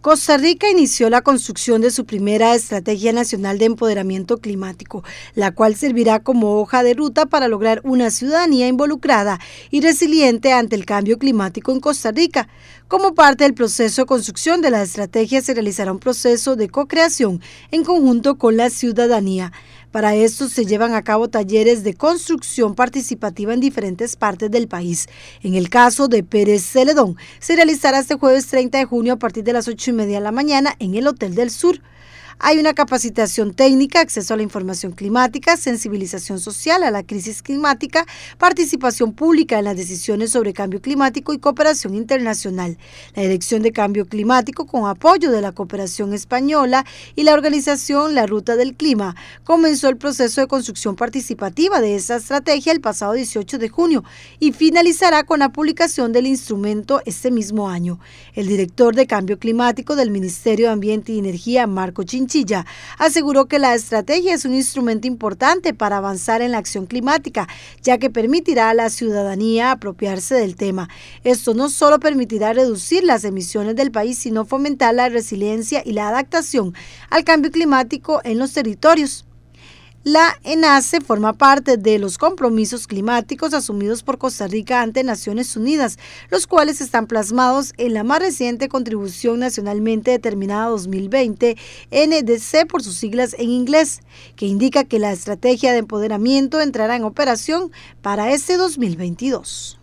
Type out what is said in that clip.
Costa Rica inició la construcción de su primera Estrategia Nacional de Empoderamiento Climático, la cual servirá como hoja de ruta para lograr una ciudadanía involucrada y resiliente ante el cambio climático en Costa Rica. Como parte del proceso de construcción de la estrategia se realizará un proceso de co-creación en conjunto con la ciudadanía. Para esto se llevan a cabo talleres de construcción participativa en diferentes partes del país. En el caso de Pérez Celedón, se realizará este jueves 30 de junio a partir de las 8 y media de la mañana en el Hotel del Sur. Hay una capacitación técnica, acceso a la información climática, sensibilización social a la crisis climática, participación pública en las decisiones sobre cambio climático y cooperación internacional. La Dirección de Cambio Climático, con apoyo de la cooperación española y la organización La Ruta del Clima, comenzó el proceso de construcción participativa de esa estrategia el pasado 18 de junio y finalizará con la publicación del instrumento este mismo año. El director de Cambio Climático del Ministerio de Ambiente y Energía, Marco Chinchilla, aseguró que la estrategia es un instrumento importante para avanzar en la acción climática, ya que permitirá a la ciudadanía apropiarse del tema. Esto no solo permitirá reducir las emisiones del país, sino fomentar la resiliencia y la adaptación al cambio climático en los territorios. La ENACE forma parte de los compromisos climáticos asumidos por Costa Rica ante Naciones Unidas, los cuales están plasmados en la más reciente contribución nacionalmente determinada 2020, NDC por sus siglas en inglés, que indica que la estrategia de empoderamiento entrará en operación para este 2022.